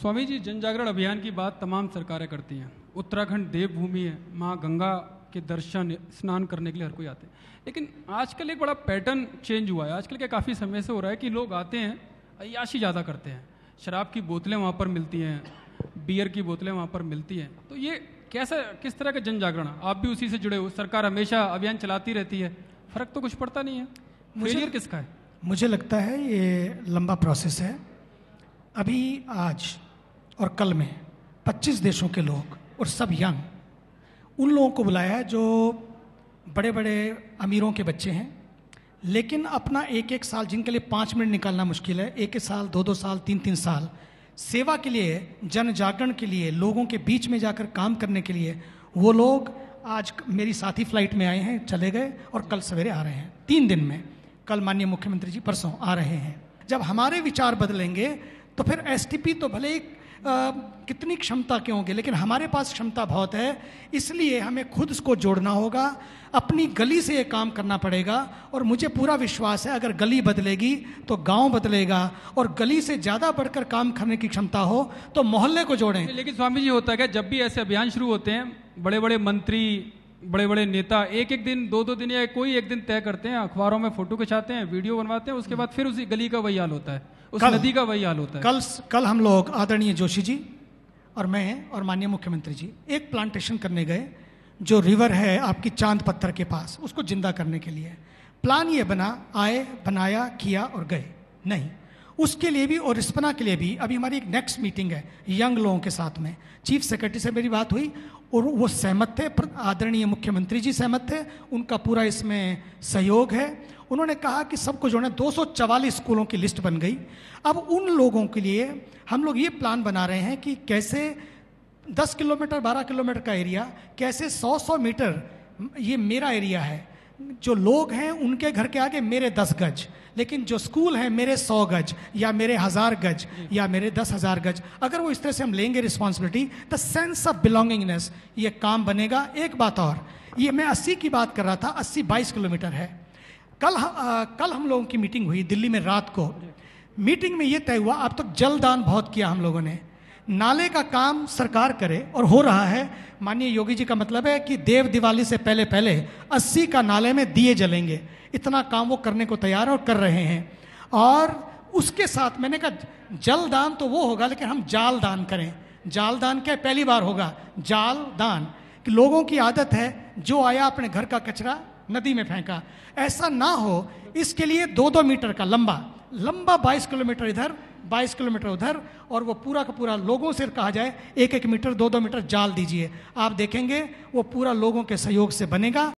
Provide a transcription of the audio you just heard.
स्वामी जी जन जागरण अभियान की बात तमाम सरकारें करती हैं उत्तराखंड देवभूमि है माँ गंगा के दर्शन स्नान करने के लिए हर कोई आते हैं लेकिन आजकल एक बड़ा पैटर्न चेंज हुआ है आजकल के काफ़ी समय से हो रहा है कि लोग आते हैं अयाशी ज़्यादा करते हैं शराब की बोतलें वहाँ पर मिलती हैं बियर की बोतलें वहाँ पर मिलती हैं तो ये कैसा किस तरह का जन जागरण आप भी उसी से जुड़े हो सरकार हमेशा अभियान चलाती रहती है फ़र्क तो कुछ पड़ता नहीं है मुझे किसका है मुझे लगता है ये लंबा प्रोसेस है अभी आज और कल में 25 देशों के लोग और सब यंग उन लोगों को बुलाया है जो बड़े बड़े अमीरों के बच्चे हैं लेकिन अपना एक एक साल जिनके लिए पाँच मिनट निकालना मुश्किल है एक एक साल दो दो साल तीन तीन साल सेवा के लिए जन जागरण के लिए लोगों के बीच में जाकर काम करने के लिए वो लोग आज मेरी साथी फ्लाइट में आए हैं चले गए और कल सवेरे आ रहे हैं तीन दिन में कल माननीय मुख्यमंत्री जी परसों आ रहे हैं जब हमारे विचार बदलेंगे तो फिर एस तो भले ही आ, कितनी क्षमता के होंगे लेकिन हमारे पास क्षमता बहुत है इसलिए हमें खुद उसको जोड़ना होगा अपनी गली से ये काम करना पड़ेगा और मुझे पूरा विश्वास है अगर गली बदलेगी तो गांव बदलेगा और गली से ज़्यादा बढ़कर काम करने की क्षमता हो तो मोहल्ले को जोड़ें लेकिन स्वामी जी होता है क्या जब भी ऐसे अभियान शुरू होते हैं बड़े बड़े मंत्री बड़े बड़े नेता एक एक दिन दो दो दिन या कोई एक दिन तय करते हैं अखबारों में फोटो खिंचाते हैं वीडियो बनवाते हैं उसके बाद फिर उसी गली का वही हाल होता है उस कल, नदी का वही हाल होता है कल कल हम लोग आदरणीय जोशी जी और मैं और माननीय मुख्यमंत्री जी एक प्लांटेशन करने गए जो रिवर है आपकी चांद पत्थर के पास उसको जिंदा करने के लिए प्लान ये बना आए बनाया किया और गए नहीं उसके लिए भी और रिस्पना के लिए भी अभी हमारी एक नेक्स्ट मीटिंग है यंग लोगों के साथ में चीफ सेक्रेटरी से मेरी बात हुई और वो सहमत थे आदरणीय मुख्यमंत्री जी सहमत थे उनका पूरा इसमें सहयोग है उन्होंने कहा कि सबको है दो स्कूलों की लिस्ट बन गई अब उन लोगों के लिए हम लोग ये प्लान बना रहे हैं कि कैसे 10 किलोमीटर 12 किलोमीटर का एरिया कैसे 100-100 मीटर ये मेरा एरिया है जो लोग हैं उनके घर के आगे मेरे दस गज लेकिन जो स्कूल है मेरे सौ गज या मेरे हजार गज या मेरे दस हजार गज अगर वो इस तरह से हम लेंगे responsibility the sense of belongingness ये काम बनेगा एक बात और ये मैं अस्सी की बात कर रहा था अस्सी बाईस किलोमीटर है कल आ, कल हम लोगों की मीटिंग हुई दिल्ली में रात को मीटिंग में ये तय हुआ अब तक तो जलदान बहुत किया हम लोगों ने नाले का काम सरकार करे और हो रहा है माननीय योगी जी का मतलब है कि देव दिवाली से पहले पहले अस्सी का नाले में दिए जलेंगे इतना काम वो करने को तैयार है और कर रहे हैं और उसके साथ मैंने कहा जल दान तो वो होगा लेकिन हम जाल दान करें जाल दान क्या पहली बार होगा जाल दान कि लोगों की आदत है जो आया अपने घर का कचरा नदी में फेंका ऐसा ना हो इसके लिए दो दो मीटर का लंबा लंबा बाईस किलोमीटर इधर 22 किलोमीटर उधर और वो पूरा का पूरा लोगों से कहा जाए एक एक मीटर दो दो मीटर जाल दीजिए आप देखेंगे वो पूरा लोगों के सहयोग से बनेगा